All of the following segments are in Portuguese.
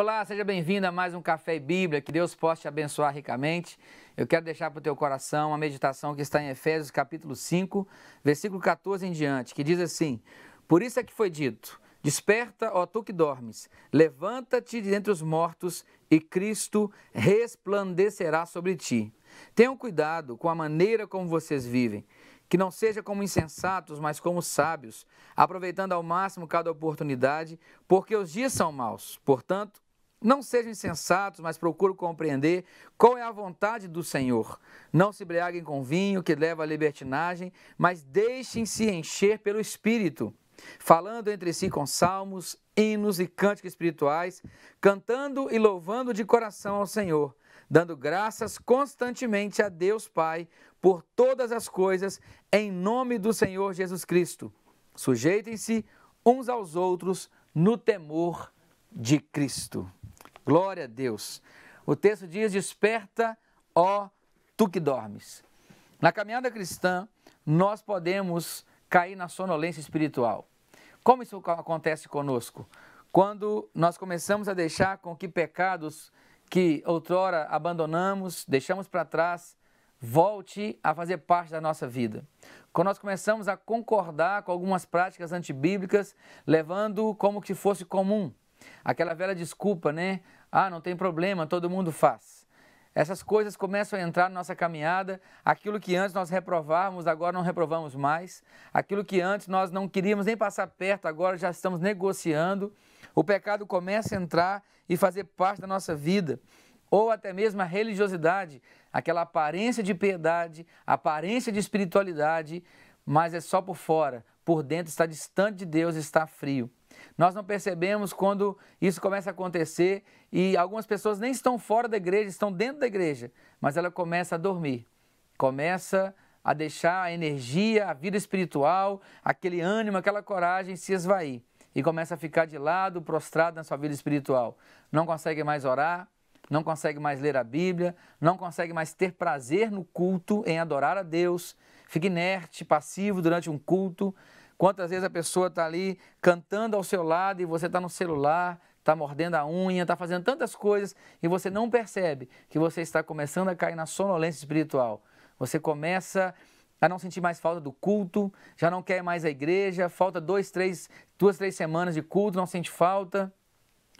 Olá, seja bem-vindo a mais um Café e Bíblia. Que Deus possa te abençoar ricamente. Eu quero deixar para o teu coração a meditação que está em Efésios capítulo 5, versículo 14 em diante, que diz assim: Por isso é que foi dito: Desperta, ó tu que dormes, levanta-te de dentre os mortos e Cristo resplandecerá sobre ti. Tenham cuidado com a maneira como vocês vivem, que não seja como insensatos, mas como sábios, aproveitando ao máximo cada oportunidade, porque os dias são maus. Portanto, não sejam insensatos, mas procuro compreender qual é a vontade do Senhor. Não se embriaguem com vinho que leva à libertinagem, mas deixem-se encher pelo Espírito, falando entre si com salmos, hinos e cânticos espirituais, cantando e louvando de coração ao Senhor, dando graças constantemente a Deus Pai por todas as coisas, em nome do Senhor Jesus Cristo. Sujeitem-se uns aos outros no temor de Cristo. Glória a Deus. O texto diz: Desperta, ó tu que dormes. Na caminhada cristã, nós podemos cair na sonolência espiritual. Como isso acontece conosco? Quando nós começamos a deixar com que pecados que outrora abandonamos, deixamos para trás, volte a fazer parte da nossa vida. Quando nós começamos a concordar com algumas práticas antibíblicas, levando como que fosse comum, Aquela velha desculpa, né? Ah, não tem problema, todo mundo faz. Essas coisas começam a entrar na nossa caminhada. Aquilo que antes nós reprovávamos, agora não reprovamos mais. Aquilo que antes nós não queríamos nem passar perto, agora já estamos negociando. O pecado começa a entrar e fazer parte da nossa vida. Ou até mesmo a religiosidade, aquela aparência de piedade, aparência de espiritualidade, mas é só por fora. Por dentro está distante de Deus, está frio. Nós não percebemos quando isso começa a acontecer e algumas pessoas nem estão fora da igreja, estão dentro da igreja, mas ela começa a dormir, começa a deixar a energia, a vida espiritual, aquele ânimo, aquela coragem se esvair e começa a ficar de lado, prostrado na sua vida espiritual. Não consegue mais orar, não consegue mais ler a Bíblia, não consegue mais ter prazer no culto, em adorar a Deus, fica inerte, passivo durante um culto, Quantas vezes a pessoa está ali cantando ao seu lado e você está no celular, está mordendo a unha, está fazendo tantas coisas e você não percebe que você está começando a cair na sonolência espiritual. Você começa a não sentir mais falta do culto, já não quer mais a igreja, falta dois, três, duas, três semanas de culto, não sente falta.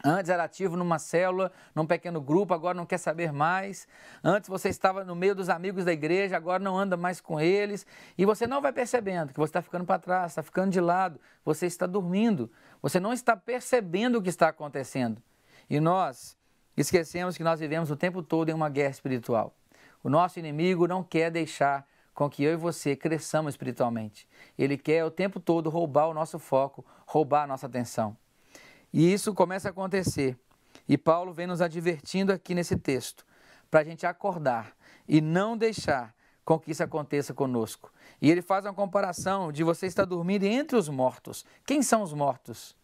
Antes era ativo numa célula, num pequeno grupo, agora não quer saber mais. Antes você estava no meio dos amigos da igreja, agora não anda mais com eles. E você não vai percebendo que você está ficando para trás, está ficando de lado, você está dormindo. Você não está percebendo o que está acontecendo. E nós esquecemos que nós vivemos o tempo todo em uma guerra espiritual. O nosso inimigo não quer deixar com que eu e você cresçamos espiritualmente. Ele quer o tempo todo roubar o nosso foco, roubar a nossa atenção. E isso começa a acontecer. E Paulo vem nos advertindo aqui nesse texto, para a gente acordar e não deixar com que isso aconteça conosco. E ele faz uma comparação de você estar dormindo entre os mortos. Quem são os mortos?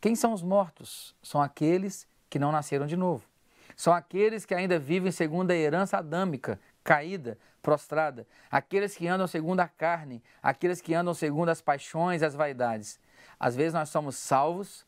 Quem são os mortos? São aqueles que não nasceram de novo. São aqueles que ainda vivem segundo a herança adâmica, caída, prostrada. Aqueles que andam segundo a carne, aqueles que andam segundo as paixões e as vaidades. Às vezes nós somos salvos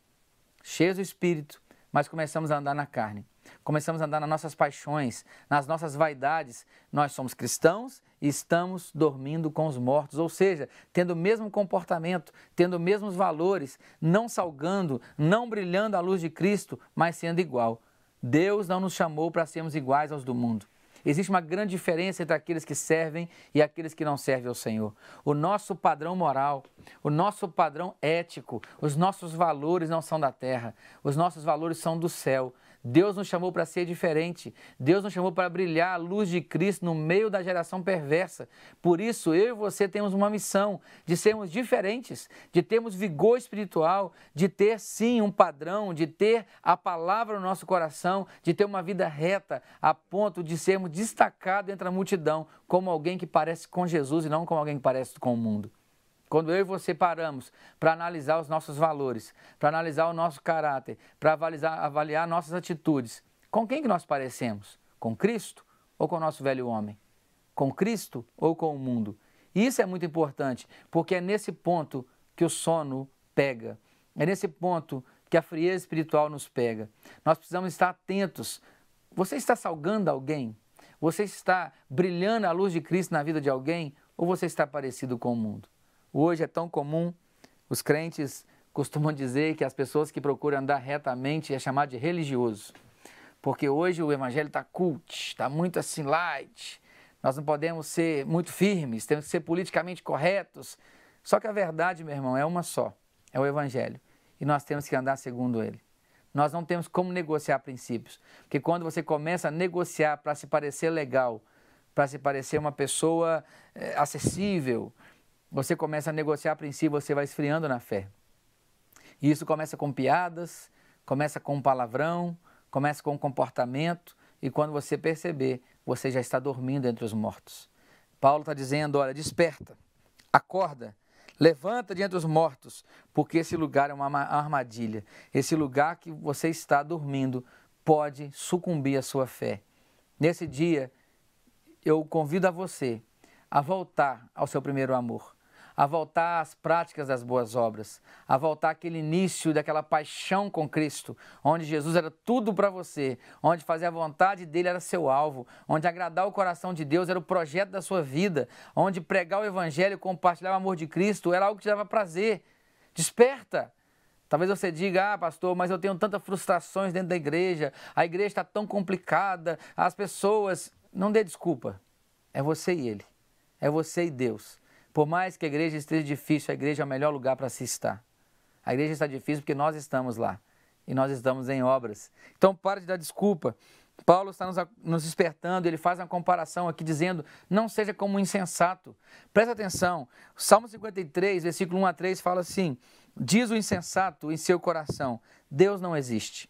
cheios do Espírito, mas começamos a andar na carne. Começamos a andar nas nossas paixões, nas nossas vaidades. Nós somos cristãos e estamos dormindo com os mortos, ou seja, tendo o mesmo comportamento, tendo os mesmos valores, não salgando, não brilhando a luz de Cristo, mas sendo igual. Deus não nos chamou para sermos iguais aos do mundo. Existe uma grande diferença entre aqueles que servem e aqueles que não servem ao Senhor. O nosso padrão moral, o nosso padrão ético, os nossos valores não são da terra, os nossos valores são do céu. Deus nos chamou para ser diferente. Deus nos chamou para brilhar a luz de Cristo no meio da geração perversa. Por isso, eu e você temos uma missão de sermos diferentes, de termos vigor espiritual, de ter sim um padrão, de ter a palavra no nosso coração, de ter uma vida reta, a ponto de sermos destacados entre a multidão, como alguém que parece com Jesus e não como alguém que parece com o mundo. Quando eu e você paramos para analisar os nossos valores, para analisar o nosso caráter, para avaliar, avaliar nossas atitudes, com quem que nós parecemos? Com Cristo ou com o nosso velho homem? Com Cristo ou com o mundo? E isso é muito importante, porque é nesse ponto que o sono pega, é nesse ponto que a frieza espiritual nos pega. Nós precisamos estar atentos. Você está salgando alguém? Você está brilhando a luz de Cristo na vida de alguém? Ou você está parecido com o mundo? Hoje é tão comum, os crentes costumam dizer que as pessoas que procuram andar retamente é chamado de religioso. Porque hoje o evangelho está cult, está muito assim light. Nós não podemos ser muito firmes, temos que ser politicamente corretos. Só que a verdade, meu irmão, é uma só: é o evangelho. E nós temos que andar segundo ele. Nós não temos como negociar princípios. Porque quando você começa a negociar para se parecer legal, para se parecer uma pessoa é, acessível, você começa a negociar a princípio, você vai esfriando na fé. E isso começa com piadas, começa com um palavrão, começa com um comportamento, e quando você perceber, você já está dormindo entre os mortos. Paulo está dizendo: olha, desperta, acorda, levanta diante dos mortos, porque esse lugar é uma armadilha. Esse lugar que você está dormindo pode sucumbir à sua fé. Nesse dia, eu convido a você a voltar ao seu primeiro amor a voltar às práticas das boas obras, a voltar aquele início daquela paixão com Cristo, onde Jesus era tudo para você, onde fazer a vontade dele era seu alvo, onde agradar o coração de Deus era o projeto da sua vida, onde pregar o evangelho, compartilhar o amor de Cristo era algo que te dava prazer. Desperta! Talvez você diga, ah, pastor, mas eu tenho tantas frustrações dentro da igreja, a igreja está tão complicada, as pessoas. Não dê desculpa. É você e ele. É você e Deus. Por mais que a igreja esteja difícil, a igreja é o melhor lugar para se estar. A igreja está difícil porque nós estamos lá e nós estamos em obras. Então, pare de dar desculpa. Paulo está nos, nos despertando, ele faz uma comparação aqui dizendo: não seja como um insensato. Presta atenção, Salmo 53, versículo 1 a 3 fala assim: Diz o insensato em seu coração: Deus não existe.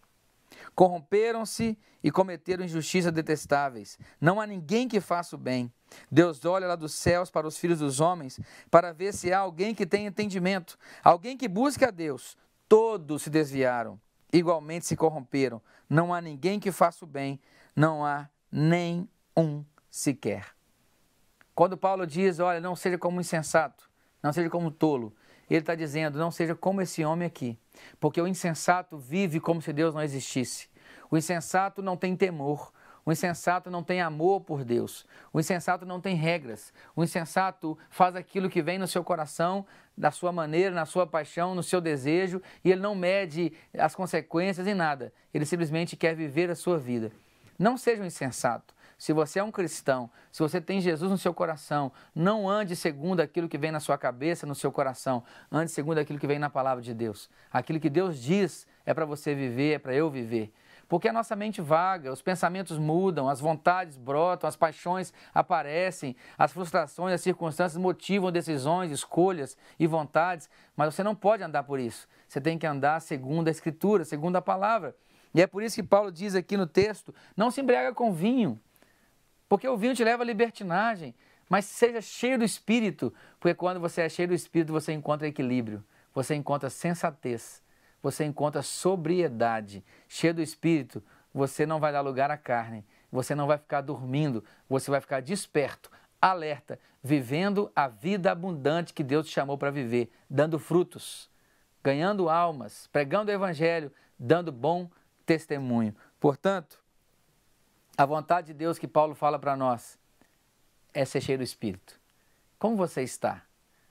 Corromperam-se e cometeram injustiças detestáveis. Não há ninguém que faça o bem. Deus olha lá dos céus para os filhos dos homens para ver se há alguém que tenha entendimento, alguém que busque a Deus. Todos se desviaram, igualmente se corromperam. Não há ninguém que faça o bem, não há nem um sequer. Quando Paulo diz, olha, não seja como insensato, não seja como tolo, ele está dizendo: não seja como esse homem aqui, porque o insensato vive como se Deus não existisse. O insensato não tem temor. O insensato não tem amor por Deus. O insensato não tem regras. O insensato faz aquilo que vem no seu coração, da sua maneira, na sua paixão, no seu desejo, e ele não mede as consequências em nada. Ele simplesmente quer viver a sua vida. Não seja um insensato. Se você é um cristão, se você tem Jesus no seu coração, não ande segundo aquilo que vem na sua cabeça, no seu coração. Ande segundo aquilo que vem na palavra de Deus. Aquilo que Deus diz é para você viver, é para eu viver. Porque a nossa mente vaga, os pensamentos mudam, as vontades brotam, as paixões aparecem, as frustrações, as circunstâncias motivam decisões, escolhas e vontades, mas você não pode andar por isso. Você tem que andar segundo a Escritura, segundo a palavra. E é por isso que Paulo diz aqui no texto: não se embriaga com vinho, porque o vinho te leva à libertinagem. Mas seja cheio do espírito, porque quando você é cheio do espírito, você encontra equilíbrio, você encontra sensatez, você encontra sobriedade. Cheio do espírito, você não vai dar lugar à carne, você não vai ficar dormindo, você vai ficar desperto, alerta, vivendo a vida abundante que Deus te chamou para viver, dando frutos, ganhando almas, pregando o evangelho, dando bom testemunho. Portanto, a vontade de Deus que Paulo fala para nós é ser cheio do Espírito. Como você está?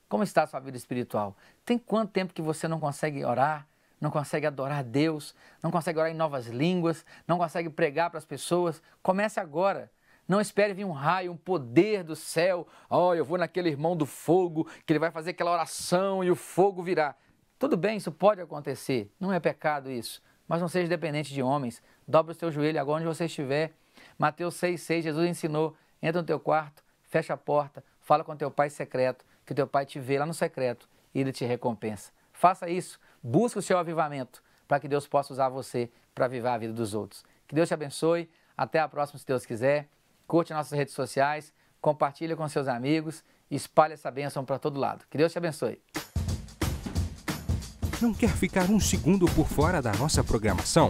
Como está a sua vida espiritual? Tem quanto tempo que você não consegue orar, não consegue adorar a Deus, não consegue orar em novas línguas, não consegue pregar para as pessoas? Comece agora. Não espere vir um raio, um poder do céu. Oh, eu vou naquele irmão do fogo, que ele vai fazer aquela oração e o fogo virá. Tudo bem, isso pode acontecer. Não é pecado isso. Mas não seja dependente de homens. Dobre o seu joelho agora onde você estiver Mateus 6, 6, Jesus ensinou: entra no teu quarto, fecha a porta, fala com teu pai secreto, que teu pai te vê lá no secreto e ele te recompensa. Faça isso, busque o seu avivamento, para que Deus possa usar você para avivar a vida dos outros. Que Deus te abençoe, até a próxima, se Deus quiser. Curte nossas redes sociais, compartilha com seus amigos e espalhe essa bênção para todo lado. Que Deus te abençoe. Não quer ficar um segundo por fora da nossa programação?